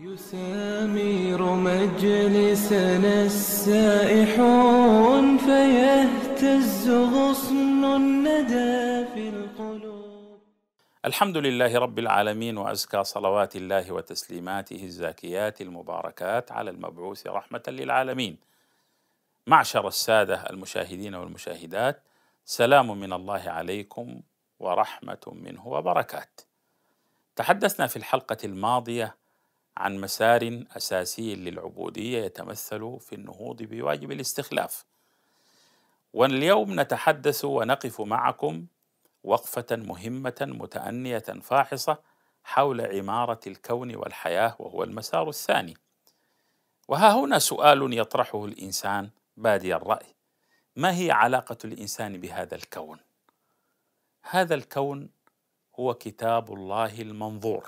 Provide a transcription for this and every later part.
يسامر مجلسنا السائحون فيهتز غصن الندى في القلوب الحمد لله رب العالمين وازكى صلوات الله وتسليماته الزاكيات المباركات على المبعوث رحمه للعالمين. معشر الساده المشاهدين والمشاهدات سلام من الله عليكم ورحمه منه وبركات. تحدثنا في الحلقه الماضيه عن مسار أساسي للعبودية يتمثل في النهوض بواجب الاستخلاف واليوم نتحدث ونقف معكم وقفة مهمة متأنية فاحصة حول عمارة الكون والحياة وهو المسار الثاني وها هنا سؤال يطرحه الإنسان بادي الرأي ما هي علاقة الإنسان بهذا الكون؟ هذا الكون هو كتاب الله المنظور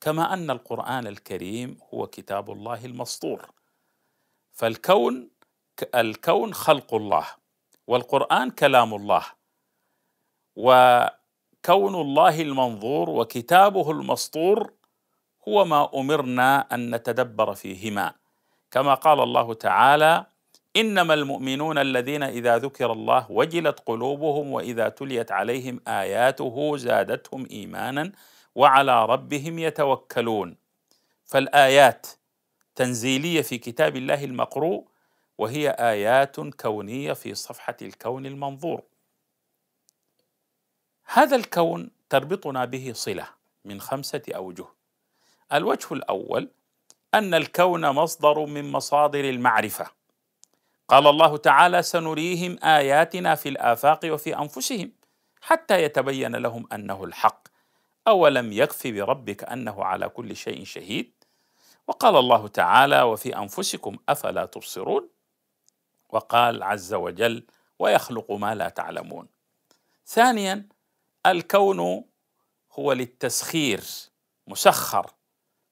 كما ان القران الكريم هو كتاب الله المسطور فالكون الكون خلق الله والقران كلام الله وكون الله المنظور وكتابه المسطور هو ما امرنا ان نتدبر فيهما كما قال الله تعالى انما المؤمنون الذين اذا ذكر الله وجلت قلوبهم واذا تليت عليهم اياته زادتهم ايمانا وعلى ربهم يتوكلون فالايات تنزيليه في كتاب الله المقروء وهي ايات كونيه في صفحه الكون المنظور هذا الكون تربطنا به صله من خمسه اوجه الوجه الاول ان الكون مصدر من مصادر المعرفه قال الله تعالى سنريهم اياتنا في الافاق وفي انفسهم حتى يتبين لهم انه الحق أولم يكف بربك أنه على كل شيء شهيد وقال الله تعالى وفي أنفسكم أفلا تبصرون وقال عز وجل ويخلق ما لا تعلمون ثانيا الكون هو للتسخير مسخر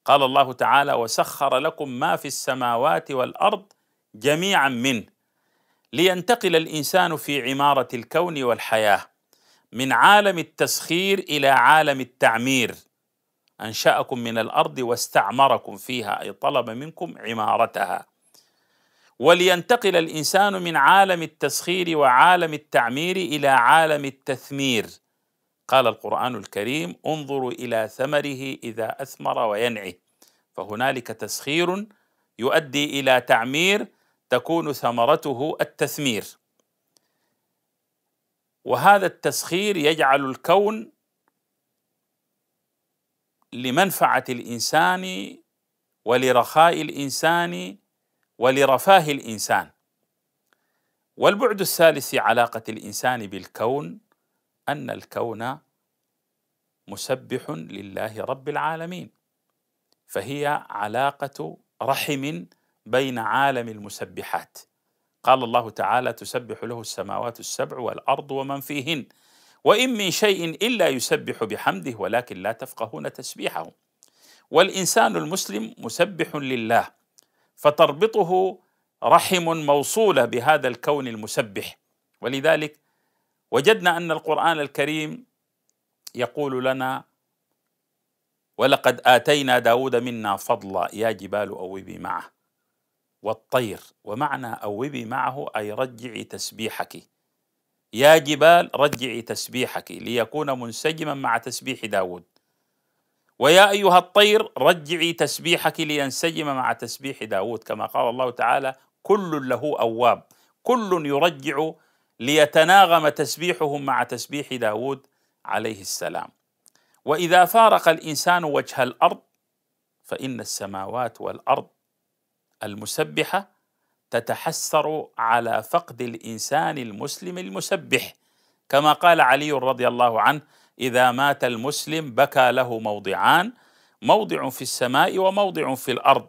قال الله تعالى وسخر لكم ما في السماوات والارض جميعا منه لينتقل الانسان في عماره الكون والحياه من عالم التسخير الى عالم التعمير انشاكم من الارض واستعمركم فيها اي طلب منكم عمارتها ولينتقل الانسان من عالم التسخير وعالم التعمير الى عالم التثمير قال القران الكريم انظروا الى ثمره اذا اثمر وينعي فهنالك تسخير يؤدي الى تعمير تكون ثمرته التثمير وهذا التسخير يجعل الكون لمنفعه الانسان ولرخاء الانسان ولرفاه الانسان والبعد الثالث في علاقه الانسان بالكون ان الكون مسبح لله رب العالمين فهي علاقه رحم بين عالم المسبحات قال الله تعالى تسبح له السماوات السبع والارض ومن فيهن وان من شيء الا يسبح بحمده ولكن لا تفقهون تسبيحه والانسان المسلم مسبح لله فتربطه رحم موصوله بهذا الكون المسبح ولذلك وجدنا ان القران الكريم يقول لنا ولقد اتينا داود منا فضلا يا جبال اوبي معه والطير ومعنى أوبي معه أي رجعي تسبيحك يا جبال رجعي تسبيحك ليكون منسجما مع تسبيح داود ويا أيها الطير رجعي تسبيحك لينسجم مع تسبيح داود كما قال الله تعالى كل له أواب كل يرجع ليتناغم تسبيحهم مع تسبيح داود عليه السلام وإذا فارق الإنسان وجه الأرض فإن السماوات والأرض المسبحه تتحسر على فقد الانسان المسلم المسبح كما قال علي رضي الله عنه اذا مات المسلم بكى له موضعان موضع في السماء وموضع في الارض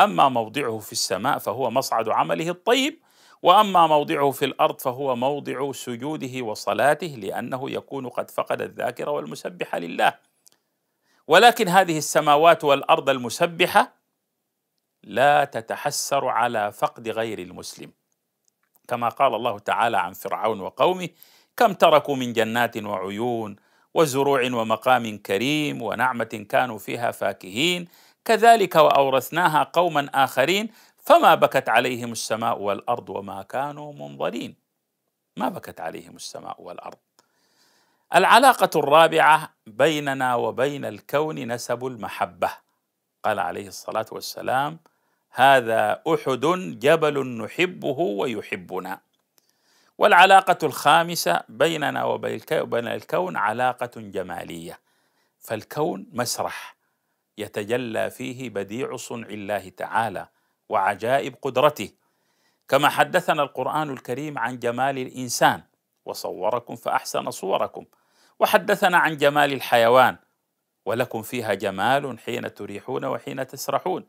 اما موضعه في السماء فهو مصعد عمله الطيب واما موضعه في الارض فهو موضع سجوده وصلاته لانه يكون قد فقد الذاكره والمسبحه لله ولكن هذه السماوات والارض المسبحه لا تتحسر على فقد غير المسلم كما قال الله تعالى عن فرعون وقومه كم تركوا من جنات وعيون وزروع ومقام كريم ونعمه كانوا فيها فاكهين كذلك واورثناها قوما اخرين فما بكت عليهم السماء والارض وما كانوا منظرين ما بكت عليهم السماء والارض العلاقه الرابعه بيننا وبين الكون نسب المحبه قال عليه الصلاه والسلام هذا احد جبل نحبه ويحبنا والعلاقه الخامسه بيننا وبين الكون علاقه جماليه فالكون مسرح يتجلى فيه بديع صنع الله تعالى وعجائب قدرته كما حدثنا القران الكريم عن جمال الانسان وصوركم فاحسن صوركم وحدثنا عن جمال الحيوان ولكم فيها جمال حين تريحون وحين تسرحون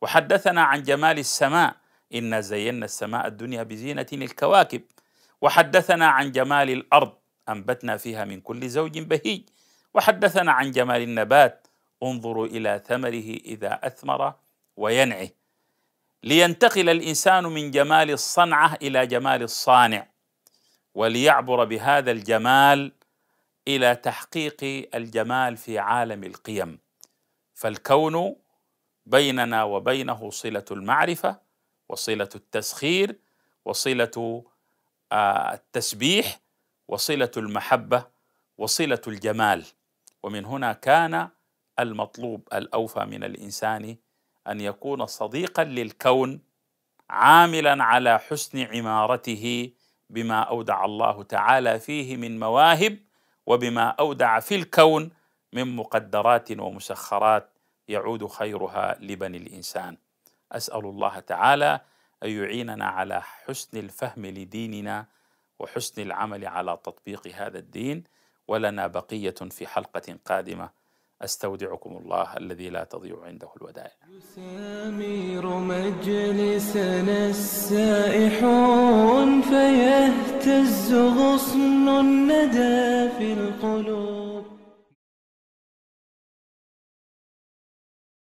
وحدثنا عن جمال السماء إنا زينا السماء الدنيا بزينة الكواكب وحدثنا عن جمال الأرض أنبتنا فيها من كل زوج بهيج وحدثنا عن جمال النبات انظروا إلى ثمره إذا أثمر وينعه لينتقل الإنسان من جمال الصنعة إلى جمال الصانع وليعبر بهذا الجمال الى تحقيق الجمال في عالم القيم فالكون بيننا وبينه صله المعرفه وصله التسخير وصله آه، التسبيح وصله المحبه وصله الجمال ومن هنا كان المطلوب الاوفى من الانسان ان يكون صديقا للكون عاملا على حسن عمارته بما اودع الله تعالى فيه من مواهب وبما اودع في الكون من مقدرات ومسخرات يعود خيرها لبني الانسان اسال الله تعالى ان يعيننا على حسن الفهم لديننا وحسن العمل على تطبيق هذا الدين ولنا بقيه في حلقه قادمه استودعكم الله الذي لا تضيع عنده الودائع. يسامر مجلسنا السائحون فيهتز غصن الندى